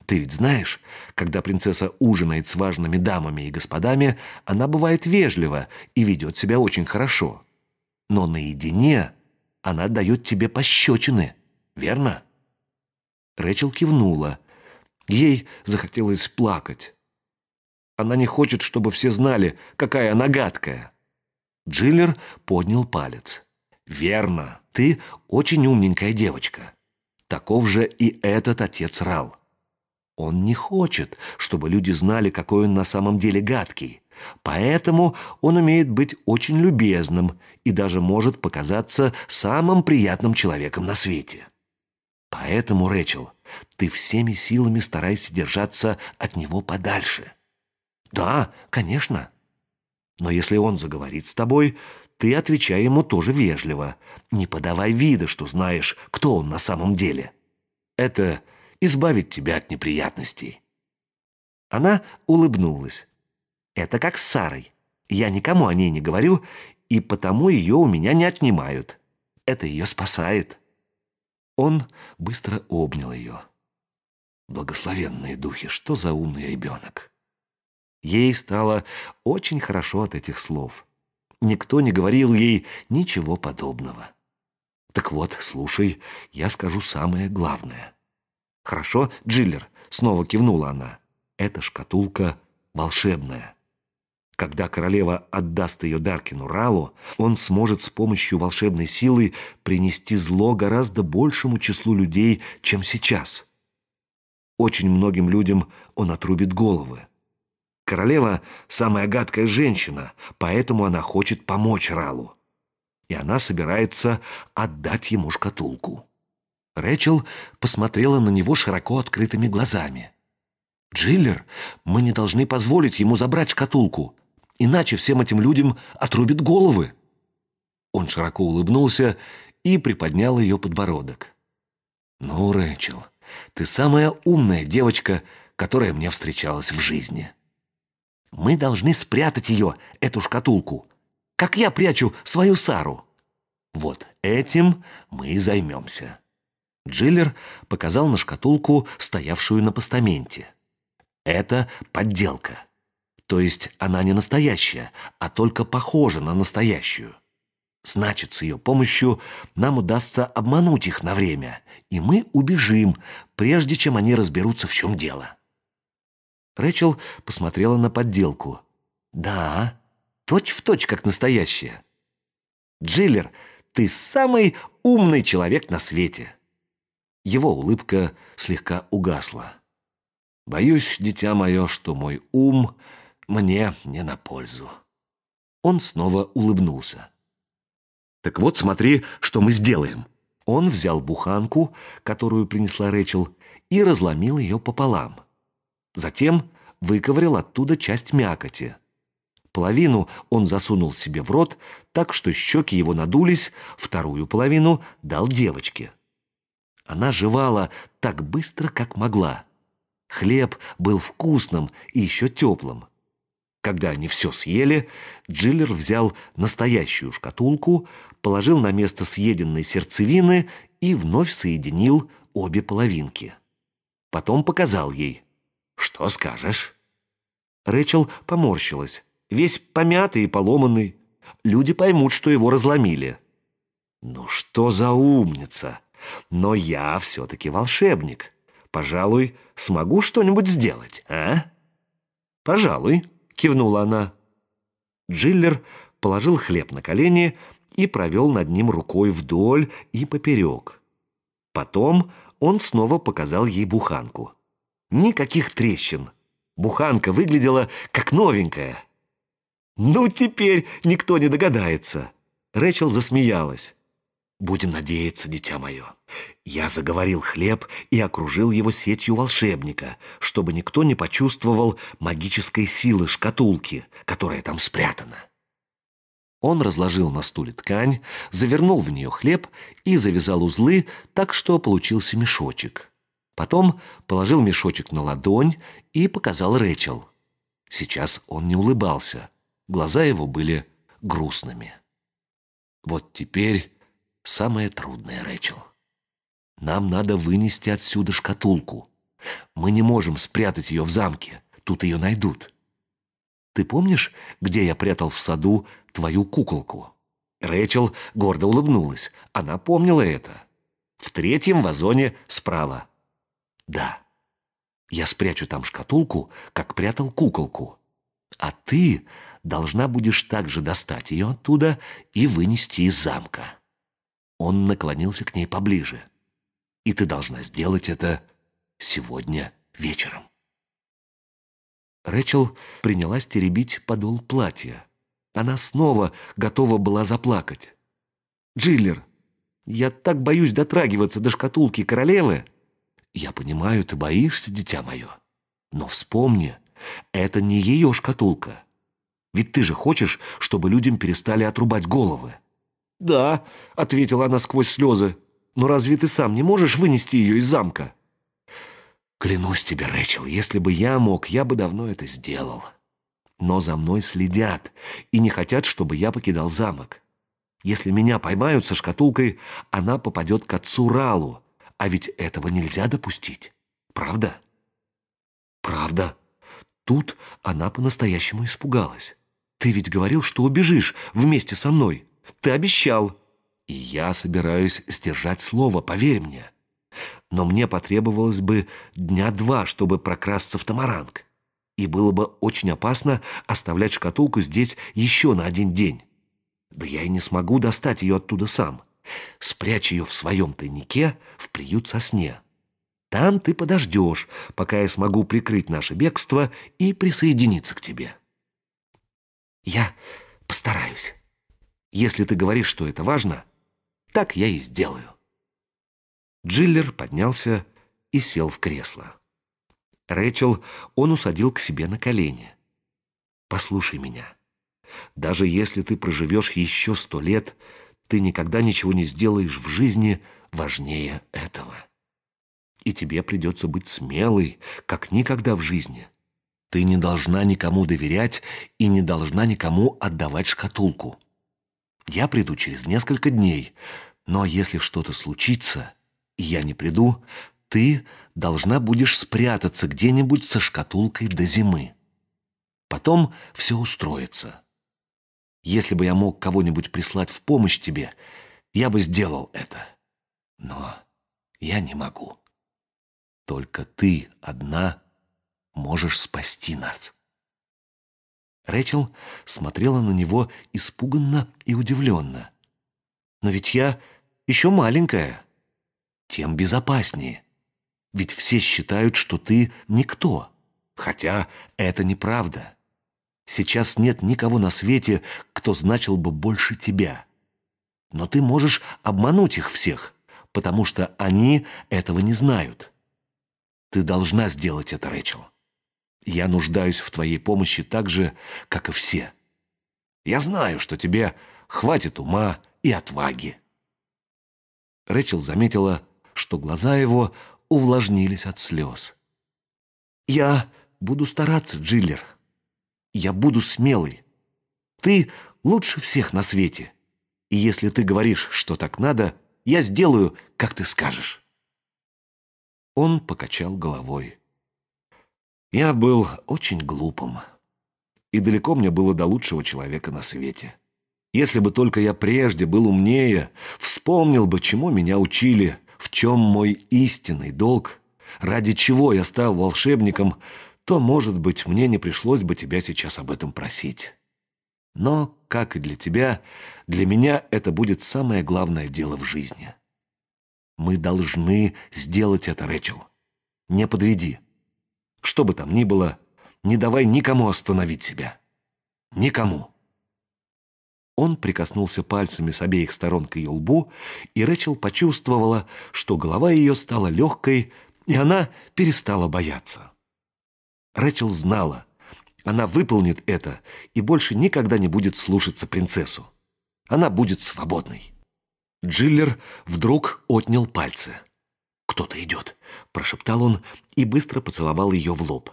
Ты ведь знаешь, когда принцесса ужинает с важными дамами и господами, она бывает вежлива и ведет себя очень хорошо. Но наедине она дает тебе пощечины, верно? Рэчел кивнула. Ей захотелось плакать. Она не хочет, чтобы все знали, какая она гадкая. Джиллер поднял палец. «Верно, ты очень умненькая девочка. Таков же и этот отец Рал. Он не хочет, чтобы люди знали, какой он на самом деле гадкий. Поэтому он умеет быть очень любезным и даже может показаться самым приятным человеком на свете. Поэтому, Рэчел, ты всеми силами старайся держаться от него подальше. Да, конечно. Но если он заговорит с тобой, ты отвечай ему тоже вежливо. Не подавай вида, что знаешь, кто он на самом деле. Это избавит тебя от неприятностей». Она улыбнулась. «Это как с Сарой. Я никому о ней не говорю, и потому ее у меня не отнимают. Это ее спасает». Он быстро обнял ее. «Благословенные духи, что за умный ребенок!» Ей стало очень хорошо от этих слов. Никто не говорил ей ничего подобного. «Так вот, слушай, я скажу самое главное». «Хорошо, Джиллер», — снова кивнула она. «Эта шкатулка волшебная». Когда королева отдаст ее Даркину Ралу, он сможет с помощью волшебной силы принести зло гораздо большему числу людей, чем сейчас. Очень многим людям он отрубит головы королева — самая гадкая женщина, поэтому она хочет помочь Ралу. И она собирается отдать ему шкатулку. Рэчел посмотрела на него широко открытыми глазами. «Джиллер, мы не должны позволить ему забрать шкатулку, иначе всем этим людям отрубят головы». Он широко улыбнулся и приподнял ее подбородок. «Ну, Рэчел, ты самая умная девочка, которая мне встречалась в жизни». Мы должны спрятать ее, эту шкатулку, как я прячу свою Сару. Вот этим мы и займемся. Джиллер показал на шкатулку, стоявшую на постаменте. Это подделка. То есть она не настоящая, а только похожа на настоящую. Значит, с ее помощью нам удастся обмануть их на время, и мы убежим, прежде чем они разберутся, в чем дело. Рэчел посмотрела на подделку. «Да, точь-в-точь, как настоящая». «Джиллер, ты самый умный человек на свете!» Его улыбка слегка угасла. «Боюсь, дитя мое, что мой ум мне не на пользу». Он снова улыбнулся. «Так вот, смотри, что мы сделаем». Он взял буханку, которую принесла Рэчел, и разломил ее пополам. Затем выковырял оттуда часть мякоти. Половину он засунул себе в рот, так что щеки его надулись, вторую половину дал девочке. Она жевала так быстро, как могла. Хлеб был вкусным и еще теплым. Когда они все съели, Джиллер взял настоящую шкатулку, положил на место съеденной сердцевины и вновь соединил обе половинки. Потом показал ей — что скажешь?» Рэчел поморщилась. Весь помятый и поломанный. Люди поймут, что его разломили. «Ну что за умница! Но я все-таки волшебник. Пожалуй, смогу что-нибудь сделать, а?» «Пожалуй», — кивнула она. Джиллер положил хлеб на колени и провел над ним рукой вдоль и поперек. Потом он снова показал ей буханку. Никаких трещин. Буханка выглядела как новенькая. «Ну, теперь никто не догадается!» Рэчел засмеялась. «Будем надеяться, дитя мое. Я заговорил хлеб и окружил его сетью волшебника, чтобы никто не почувствовал магической силы шкатулки, которая там спрятана». Он разложил на стуле ткань, завернул в нее хлеб и завязал узлы так, что получился мешочек. Потом положил мешочек на ладонь и показал Рэчел. Сейчас он не улыбался. Глаза его были грустными. Вот теперь самое трудное, Рэчел. Нам надо вынести отсюда шкатулку. Мы не можем спрятать ее в замке. Тут ее найдут. Ты помнишь, где я прятал в саду твою куколку? Рэчел гордо улыбнулась. Она помнила это. В третьем вазоне справа. Да. Я спрячу там шкатулку, как прятал куколку. А ты должна будешь также достать ее оттуда и вынести из замка. Он наклонился к ней поближе. И ты должна сделать это сегодня вечером. Рэчел принялась теребить подол платья. Она снова готова была заплакать. «Джиллер, я так боюсь дотрагиваться до шкатулки королевы!» Я понимаю, ты боишься, дитя мое. Но вспомни, это не ее шкатулка. Ведь ты же хочешь, чтобы людям перестали отрубать головы. «Да», — ответила она сквозь слезы, — «но разве ты сам не можешь вынести ее из замка?» «Клянусь тебе, Рэчел, если бы я мог, я бы давно это сделал. Но за мной следят и не хотят, чтобы я покидал замок. Если меня поймают со шкатулкой, она попадет к отцу Ралу, а ведь этого нельзя допустить. Правда? Правда. Тут она по-настоящему испугалась. Ты ведь говорил, что убежишь вместе со мной. Ты обещал. И я собираюсь сдержать слово, поверь мне. Но мне потребовалось бы дня два, чтобы прокрасться в Тамаранг. И было бы очень опасно оставлять шкатулку здесь еще на один день. Да я и не смогу достать ее оттуда сам. Спрячь ее в своем тайнике в приют сосне. Там ты подождешь, пока я смогу прикрыть наше бегство и присоединиться к тебе. Я постараюсь. Если ты говоришь, что это важно, так я и сделаю. Джиллер поднялся и сел в кресло. Рэчел он усадил к себе на колени. «Послушай меня. Даже если ты проживешь еще сто лет, — ты никогда ничего не сделаешь в жизни важнее этого. И тебе придется быть смелой, как никогда в жизни. Ты не должна никому доверять и не должна никому отдавать шкатулку. Я приду через несколько дней, но если что-то случится, и я не приду, ты должна будешь спрятаться где-нибудь со шкатулкой до зимы. Потом все устроится. Если бы я мог кого-нибудь прислать в помощь тебе, я бы сделал это. Но я не могу. Только ты одна можешь спасти нас». Рэчел смотрела на него испуганно и удивленно. «Но ведь я еще маленькая». «Тем безопаснее. Ведь все считают, что ты никто. Хотя это неправда. Сейчас нет никого на свете, кто значил бы больше тебя. Но ты можешь обмануть их всех, потому что они этого не знают. Ты должна сделать это, Рэчел. Я нуждаюсь в твоей помощи так же, как и все. Я знаю, что тебе хватит ума и отваги. Рэчел заметила, что глаза его увлажнились от слез. «Я буду стараться, Джиллер», я буду смелый. Ты лучше всех на свете. И если ты говоришь, что так надо, я сделаю, как ты скажешь». Он покачал головой. Я был очень глупым. И далеко мне было до лучшего человека на свете. Если бы только я прежде был умнее, вспомнил бы, чему меня учили, в чем мой истинный долг, ради чего я стал волшебником, то, может быть, мне не пришлось бы тебя сейчас об этом просить. Но, как и для тебя, для меня это будет самое главное дело в жизни. Мы должны сделать это, Рэчел. Не подведи. Что бы там ни было, не давай никому остановить себя. Никому. Он прикоснулся пальцами с обеих сторон к ее лбу, и Рэчел почувствовала, что голова ее стала легкой, и она перестала бояться. Рэчел знала. Она выполнит это и больше никогда не будет слушаться принцессу. Она будет свободной. Джиллер вдруг отнял пальцы. «Кто-то идет», – прошептал он и быстро поцеловал ее в лоб.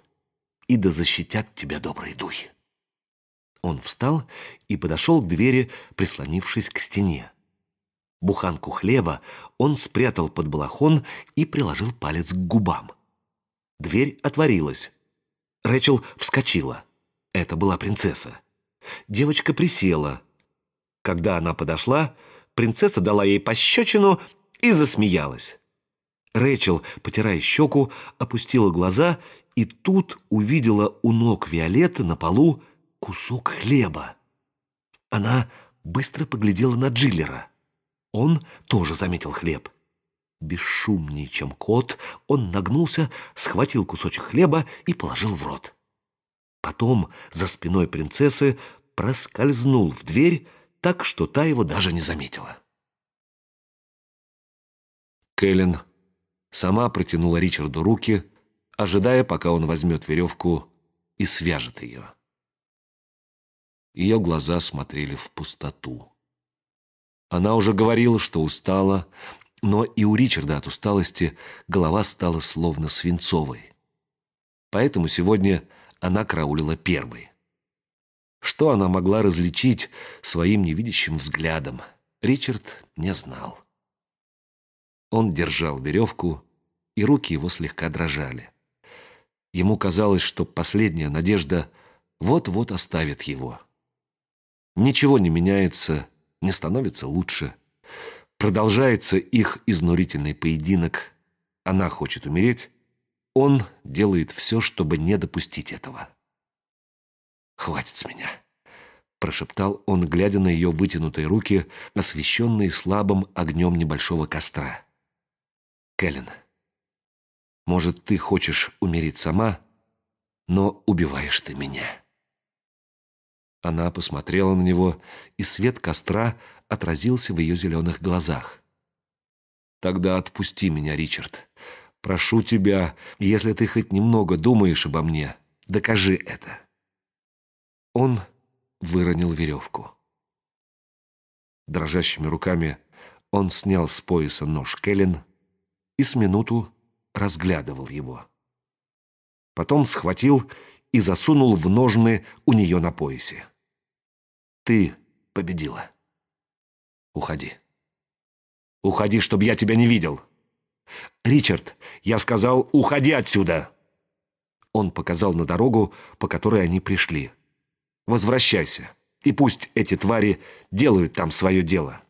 «И да защитят тебя добрые духи». Он встал и подошел к двери, прислонившись к стене. Буханку хлеба он спрятал под балахон и приложил палец к губам. Дверь отворилась. Рэчел вскочила. Это была принцесса. Девочка присела. Когда она подошла, принцесса дала ей пощечину и засмеялась. Рэчел, потирая щеку, опустила глаза и тут увидела у ног Виолетты на полу кусок хлеба. Она быстро поглядела на Джиллера. Он тоже заметил хлеб. Бесшумнее, чем кот, он нагнулся, схватил кусочек хлеба и положил в рот. Потом за спиной принцессы проскользнул в дверь так, что та его даже не заметила. Кэлен сама протянула Ричарду руки, ожидая, пока он возьмет веревку и свяжет ее. Ее глаза смотрели в пустоту. Она уже говорила, что устала, но и у Ричарда от усталости голова стала словно свинцовой. Поэтому сегодня она караулила первой. Что она могла различить своим невидящим взглядом, Ричард не знал. Он держал веревку, и руки его слегка дрожали. Ему казалось, что последняя надежда вот-вот оставит его. Ничего не меняется, не становится лучше. Продолжается их изнурительный поединок. Она хочет умереть. Он делает все, чтобы не допустить этого. «Хватит с меня», — прошептал он, глядя на ее вытянутые руки, освещенные слабым огнем небольшого костра. «Кэлен, может, ты хочешь умереть сама, но убиваешь ты меня». Она посмотрела на него, и свет костра — отразился в ее зеленых глазах. «Тогда отпусти меня, Ричард. Прошу тебя, если ты хоть немного думаешь обо мне, докажи это». Он выронил веревку. Дрожащими руками он снял с пояса нож Келлен и с минуту разглядывал его. Потом схватил и засунул в ножны у нее на поясе. «Ты победила». Уходи. Уходи, чтобы я тебя не видел. Ричард, я сказал, уходи отсюда. Он показал на дорогу, по которой они пришли. Возвращайся, и пусть эти твари делают там свое дело.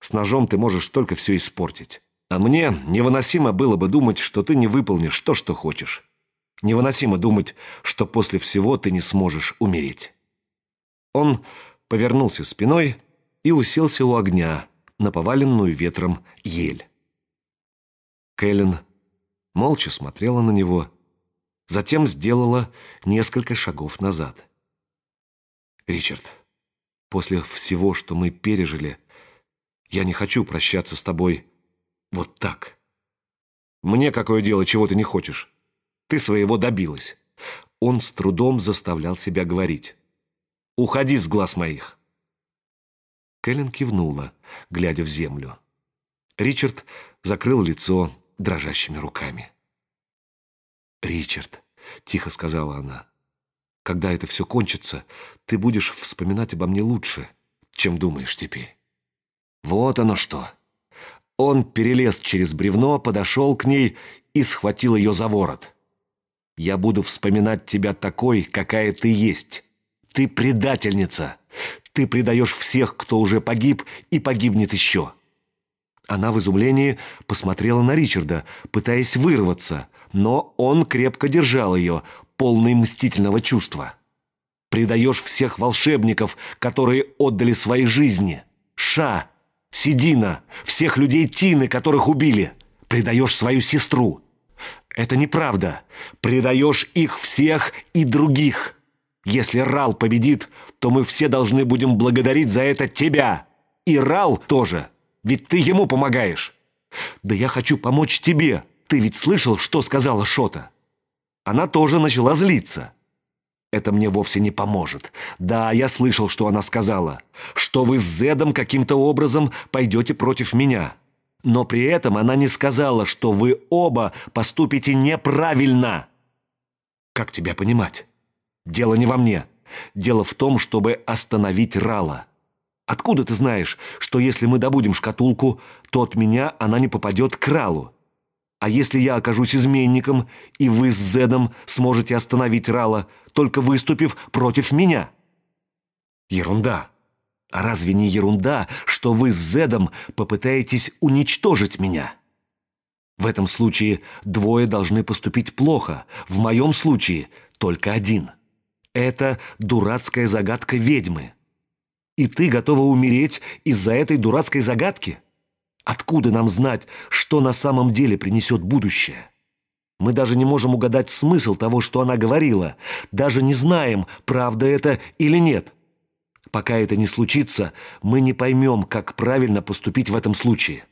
С ножом ты можешь только все испортить. А мне невыносимо было бы думать, что ты не выполнишь то, что хочешь. Невыносимо думать, что после всего ты не сможешь умереть. Он повернулся спиной и уселся у огня на поваленную ветром ель. Кэлен молча смотрела на него, затем сделала несколько шагов назад. «Ричард, после всего, что мы пережили, я не хочу прощаться с тобой вот так. Мне какое дело, чего ты не хочешь? Ты своего добилась». Он с трудом заставлял себя говорить. «Уходи с глаз моих!» Кэлен кивнула, глядя в землю. Ричард закрыл лицо дрожащими руками. «Ричард», — тихо сказала она, — «когда это все кончится, ты будешь вспоминать обо мне лучше, чем думаешь теперь». «Вот оно что!» Он перелез через бревно, подошел к ней и схватил ее за ворот. «Я буду вспоминать тебя такой, какая ты есть. Ты предательница!» Ты предаешь всех, кто уже погиб и погибнет еще». Она в изумлении посмотрела на Ричарда, пытаясь вырваться, но он крепко держал ее, полный мстительного чувства. «Предаешь всех волшебников, которые отдали свои жизни. Ша, Сидина, всех людей Тины, которых убили. Предаешь свою сестру. Это неправда. Предаешь их всех и других». Если Рал победит, то мы все должны будем благодарить за это тебя. И Рал тоже. Ведь ты ему помогаешь. Да я хочу помочь тебе. Ты ведь слышал, что сказала Шота? Она тоже начала злиться. Это мне вовсе не поможет. Да, я слышал, что она сказала. Что вы с Зедом каким-то образом пойдете против меня. Но при этом она не сказала, что вы оба поступите неправильно. Как тебя понимать? Дело не во мне. Дело в том, чтобы остановить Рала. Откуда ты знаешь, что если мы добудем шкатулку, то от меня она не попадет к Ралу? А если я окажусь изменником, и вы с Зедом сможете остановить Рала, только выступив против меня? Ерунда. А разве не ерунда, что вы с Зедом попытаетесь уничтожить меня? В этом случае двое должны поступить плохо, в моем случае только один. Это дурацкая загадка ведьмы. И ты готова умереть из-за этой дурацкой загадки? Откуда нам знать, что на самом деле принесет будущее? Мы даже не можем угадать смысл того, что она говорила. Даже не знаем, правда это или нет. Пока это не случится, мы не поймем, как правильно поступить в этом случае.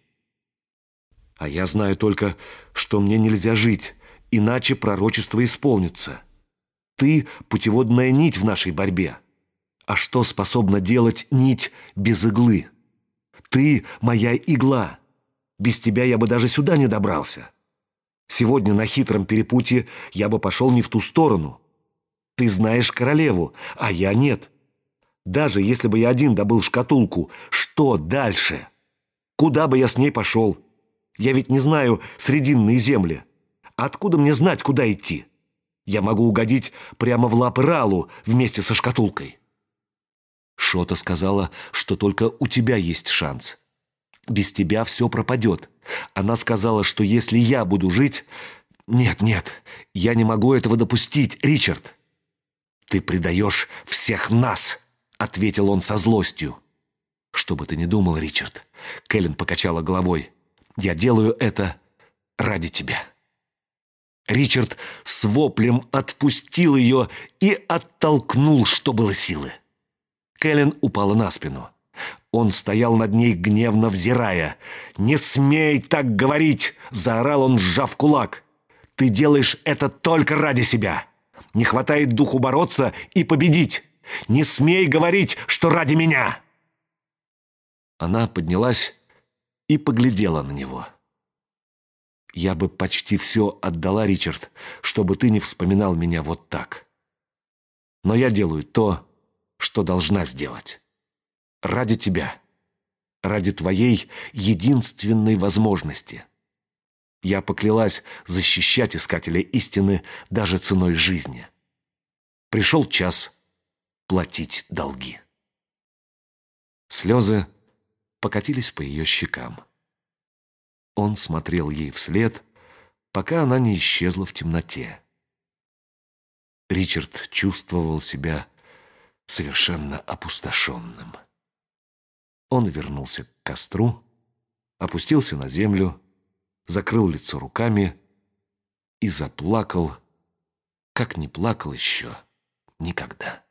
А я знаю только, что мне нельзя жить, иначе пророчество исполнится. Ты – путеводная нить в нашей борьбе. А что способна делать нить без иглы? Ты – моя игла. Без тебя я бы даже сюда не добрался. Сегодня на хитром перепутье я бы пошел не в ту сторону. Ты знаешь королеву, а я нет. Даже если бы я один добыл шкатулку, что дальше? Куда бы я с ней пошел? Я ведь не знаю срединные земли. Откуда мне знать, куда идти?» Я могу угодить прямо в лапы Ралу вместе со шкатулкой. Шота сказала, что только у тебя есть шанс. Без тебя все пропадет. Она сказала, что если я буду жить... Нет, нет, я не могу этого допустить, Ричард. Ты предаешь всех нас, ответил он со злостью. Что бы ты ни думал, Ричард, Кэлен покачала головой. Я делаю это ради тебя. Ричард с воплем отпустил ее и оттолкнул, что было силы. Кэлен упала на спину. Он стоял над ней, гневно взирая. «Не смей так говорить!» — заорал он, сжав кулак. «Ты делаешь это только ради себя! Не хватает духу бороться и победить! Не смей говорить, что ради меня!» Она поднялась и поглядела на него. Я бы почти все отдала, Ричард, чтобы ты не вспоминал меня вот так. Но я делаю то, что должна сделать. Ради тебя. Ради твоей единственной возможности. Я поклялась защищать искателя истины даже ценой жизни. Пришел час платить долги. Слезы покатились по ее щекам. Он смотрел ей вслед, пока она не исчезла в темноте. Ричард чувствовал себя совершенно опустошенным. Он вернулся к костру, опустился на землю, закрыл лицо руками и заплакал, как не плакал еще никогда.